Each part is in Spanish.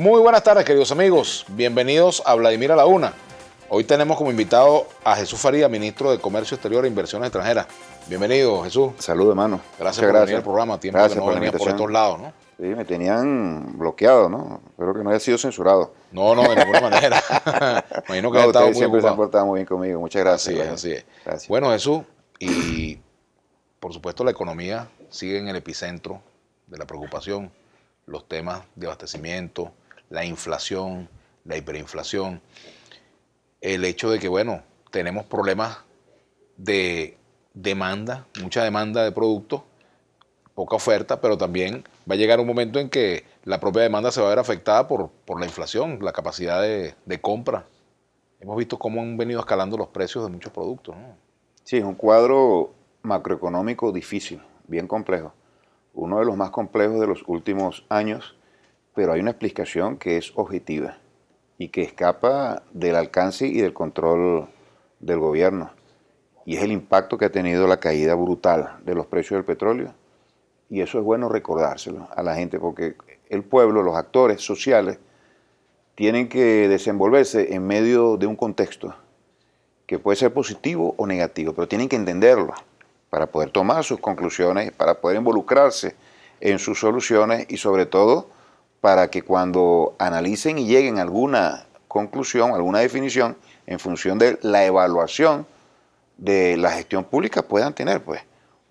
Muy buenas tardes, queridos amigos. Bienvenidos a Vladimir a la Una. Hoy tenemos como invitado a Jesús Faría, ministro de Comercio Exterior e Inversiones Extranjeras. Bienvenido, Jesús. Salud, hermano. Gracias por venir al programa. Tiempo que no venía por estos lados, ¿no? Sí, me tenían bloqueado, ¿no? Espero que no haya sido censurado. No, no, de ninguna manera. Imagino que ha estado muy siempre muy bien conmigo. Muchas Gracias. Bueno, Jesús, y por supuesto la economía sigue en el epicentro de la preocupación. Los temas de abastecimiento, la inflación, la hiperinflación, el hecho de que, bueno, tenemos problemas de demanda, mucha demanda de productos, poca oferta, pero también va a llegar un momento en que la propia demanda se va a ver afectada por, la inflación, la capacidad de, compra. Hemos visto cómo han venido escalando los precios de muchos productos. ¿no? Sí, es un cuadro macroeconómico difícil, bien complejo. Uno de los más complejos de los últimos años pero hay una explicación que es objetiva y que escapa del alcance y del control del gobierno. Y es el impacto que ha tenido la caída brutal de los precios del petróleo. Y eso es bueno recordárselo a la gente porque el pueblo, los actores sociales, tienen que desenvolverse en medio de un contexto que puede ser positivo o negativo, pero tienen que entenderlo para poder tomar sus conclusiones, para poder involucrarse en sus soluciones y sobre todo para que cuando analicen y lleguen a alguna conclusión, alguna definición, en función de la evaluación de la gestión pública, puedan tener pues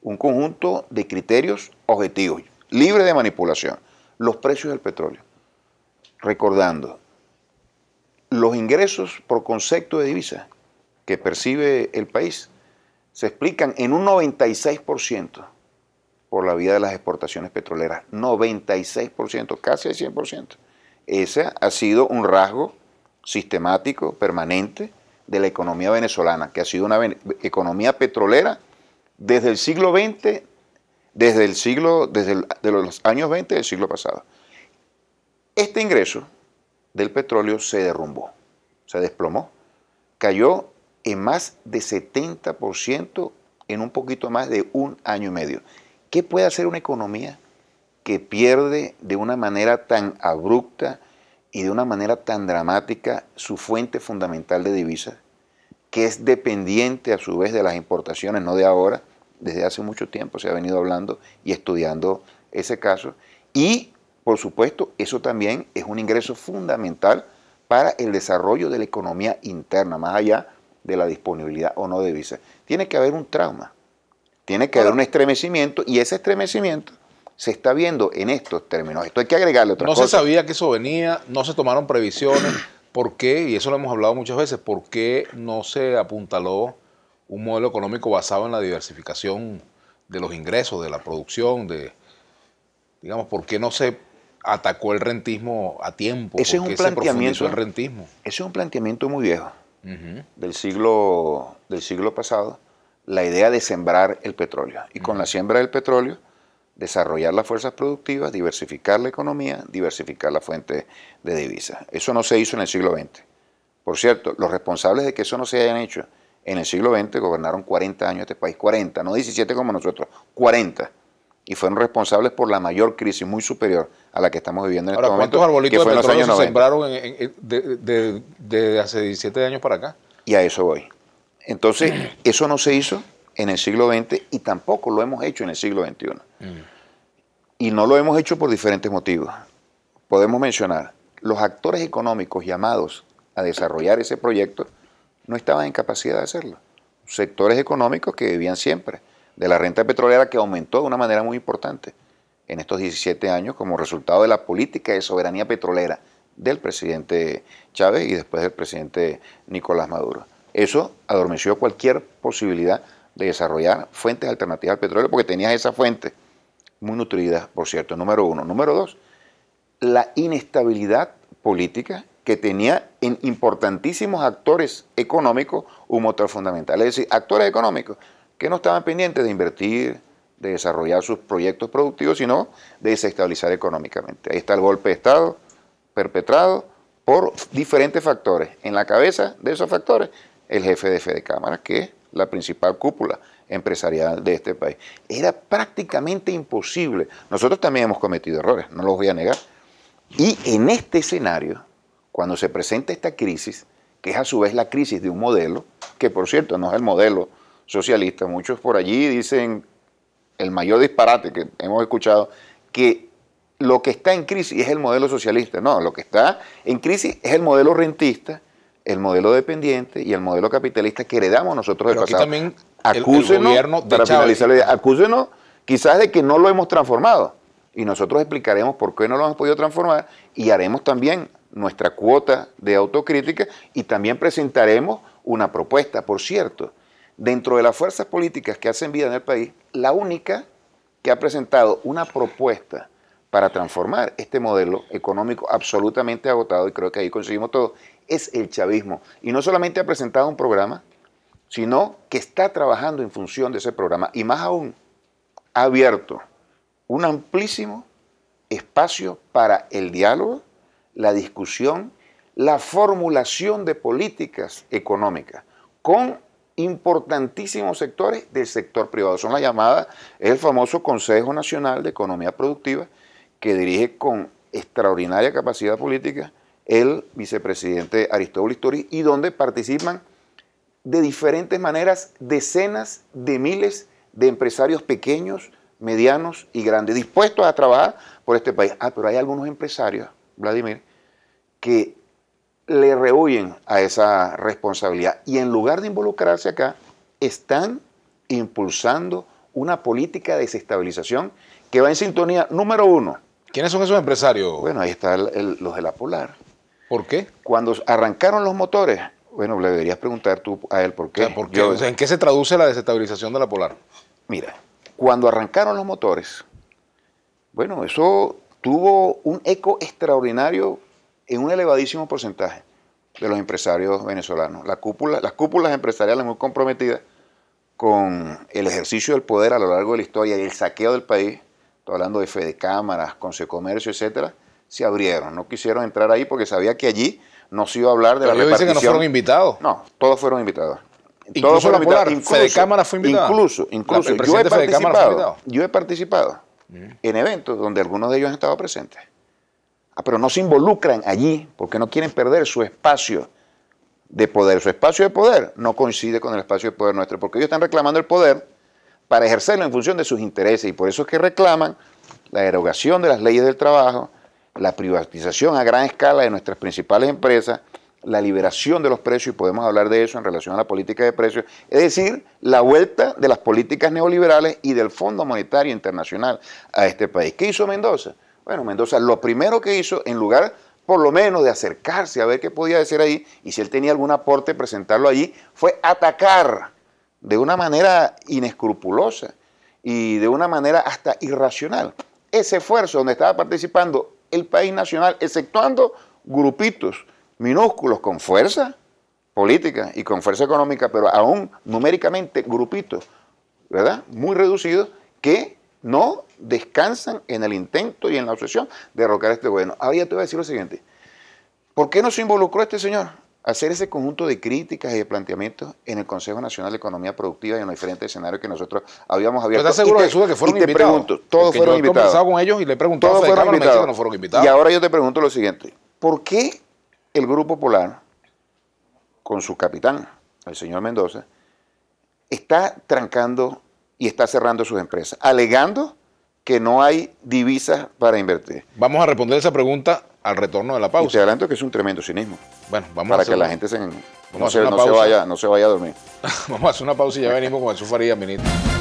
un conjunto de criterios objetivos, libre de manipulación. Los precios del petróleo. Recordando, los ingresos por concepto de divisa que percibe el país se explican en un 96% por la vía de las exportaciones petroleras. 96%, casi el 100%. Ese ha sido un rasgo sistemático, permanente, de la economía venezolana, que ha sido una economía petrolera desde el siglo XX, desde, el siglo, desde los años 20 del siglo pasado. Este ingreso del petróleo se derrumbó, se desplomó, cayó en más de 70% en un poquito más de un año y medio. ¿Qué puede hacer una economía que pierde de una manera tan abrupta y de una manera tan dramática su fuente fundamental de divisas, que es dependiente a su vez de las importaciones, no de ahora, desde hace mucho tiempo se ha venido hablando y estudiando ese caso, y por supuesto eso también es un ingreso fundamental para el desarrollo de la economía interna, más allá de la disponibilidad o no de divisas. Tiene que haber un trauma tiene que haber un estremecimiento y ese estremecimiento se está viendo en estos términos. Esto hay que agregarle otra cosa. No se sabía que eso venía, no se tomaron previsiones. ¿Por qué? Y eso lo hemos hablado muchas veces. ¿Por qué no se apuntaló un modelo económico basado en la diversificación de los ingresos, de la producción, de, digamos, por qué no se atacó el rentismo a tiempo? Ese es un planteamiento. rentismo? Ese es un planteamiento muy viejo del siglo del siglo pasado la idea de sembrar el petróleo. Y con la siembra del petróleo, desarrollar las fuerzas productivas, diversificar la economía, diversificar la fuente de divisas. Eso no se hizo en el siglo XX. Por cierto, los responsables de que eso no se hayan hecho en el siglo XX gobernaron 40 años este país, 40, no 17 como nosotros, 40. Y fueron responsables por la mayor crisis, muy superior a la que estamos viviendo en Ahora, este momento. ¿Cuántos arbolitos de se sembraron de, hace 17 años para acá? Y a eso voy. Entonces, eso no se hizo en el siglo XX y tampoco lo hemos hecho en el siglo XXI. Mm. Y no lo hemos hecho por diferentes motivos. Podemos mencionar, los actores económicos llamados a desarrollar ese proyecto no estaban en capacidad de hacerlo. Sectores económicos que vivían siempre de la renta petrolera que aumentó de una manera muy importante en estos 17 años como resultado de la política de soberanía petrolera del presidente Chávez y después del presidente Nicolás Maduro. Eso adormeció cualquier posibilidad de desarrollar fuentes alternativas al petróleo, porque tenías esa fuente muy nutrida, por cierto, número uno. Número dos, la inestabilidad política que tenía en importantísimos actores económicos un motor fundamental. Es decir, actores económicos que no estaban pendientes de invertir, de desarrollar sus proyectos productivos, sino de desestabilizar económicamente. Ahí está el golpe de Estado perpetrado por diferentes factores. En la cabeza de esos factores el jefe de Fede Cámara, que es la principal cúpula empresarial de este país. Era prácticamente imposible. Nosotros también hemos cometido errores, no los voy a negar. Y en este escenario, cuando se presenta esta crisis, que es a su vez la crisis de un modelo, que por cierto no es el modelo socialista, muchos por allí dicen el mayor disparate que hemos escuchado, que lo que está en crisis es el modelo socialista, no, lo que está en crisis es el modelo rentista el modelo dependiente y el modelo capitalista que heredamos nosotros del Pero aquí también acúsenos, el, gobierno de acúsenos quizás de que no lo hemos transformado y nosotros explicaremos por qué no lo hemos podido transformar y haremos también nuestra cuota de autocrítica y también presentaremos una propuesta. Por cierto, dentro de las fuerzas políticas que hacen vida en el país, la única que ha presentado una propuesta para transformar este modelo económico absolutamente agotado, y creo que ahí conseguimos todo, es el chavismo. Y no solamente ha presentado un programa, sino que está trabajando en función de ese programa, y más aún, ha abierto un amplísimo espacio para el diálogo, la discusión, la formulación de políticas económicas con importantísimos sectores del sector privado. Son las llamadas, el famoso Consejo Nacional de Economía Productiva, que dirige con extraordinaria capacidad política el vicepresidente Aristóbulo Istori y donde participan de diferentes maneras decenas de miles de empresarios pequeños, medianos y grandes, dispuestos a trabajar por este país. Ah, pero hay algunos empresarios, Vladimir, que le rehuyen a esa responsabilidad y en lugar de involucrarse acá, están impulsando una política de desestabilización que va en sintonía, número uno, ¿Quiénes son esos empresarios? Bueno, ahí están los de la Polar. ¿Por qué? Cuando arrancaron los motores, bueno, le deberías preguntar tú a él por qué. ¿En qué se traduce la desestabilización de la Polar? Mira, cuando arrancaron los motores, bueno, eso tuvo un eco extraordinario en un elevadísimo porcentaje de los empresarios venezolanos. La cúpula, las cúpulas empresariales muy comprometidas con el ejercicio del poder a lo largo de la historia y el saqueo del país hablando de fe de Cámaras, Comercio, etcétera, se abrieron. No quisieron entrar ahí porque sabía que allí no se iba a hablar de Pero la ellos Dicen que no fueron invitados. No, todos fueron invitados. Incluso todos fueron invitados. Cámara fue invitado. Incluso, incluso. yo, he participado, yo he participado mm. en eventos donde algunos de ellos han estado presentes. Ah, pero no se involucran allí porque no quieren perder su espacio de poder. Su espacio de poder no coincide con el espacio de poder nuestro, porque ellos están reclamando el poder para ejercerlo en función de sus intereses y por eso es que reclaman la derogación de las leyes del trabajo, la privatización a gran escala de nuestras principales empresas, la liberación de los precios, y podemos hablar de eso en relación a la política de precios, es decir, la vuelta de las políticas neoliberales y del Fondo Monetario Internacional a este país. ¿Qué hizo Mendoza? Bueno, Mendoza lo primero que hizo, en lugar por lo menos de acercarse a ver qué podía decir ahí, y si él tenía algún aporte, presentarlo allí, fue atacar de una manera inescrupulosa y de una manera hasta irracional. Ese esfuerzo donde estaba participando el país nacional, exceptuando grupitos minúsculos con fuerza política y con fuerza económica, pero aún numéricamente grupitos, ¿verdad? Muy reducidos, que no descansan en el intento y en la obsesión de derrocar este gobierno. Ahora ya te voy a decir lo siguiente. ¿Por qué no se involucró este señor? hacer ese conjunto de críticas y de planteamientos en el Consejo Nacional de Economía Productiva y en los diferentes escenarios que nosotros habíamos abierto. ¿Estás seguro, Jesús, que fueron y invitados? Pregunto, todos fueron yo conversado con ellos y le fueron invitados. Y ahora yo te pregunto lo siguiente. ¿Por qué el Grupo Polar, con su capitán, el señor Mendoza, está trancando y está cerrando sus empresas, alegando que no hay divisas para invertir? Vamos a responder esa pregunta al retorno de la pausa. Y te adelanto que es un tremendo cinismo. Bueno, vamos Para a hacer... que la gente se, no se, vaya, no se vaya a dormir. vamos a hacer una pausa y ya venimos con el a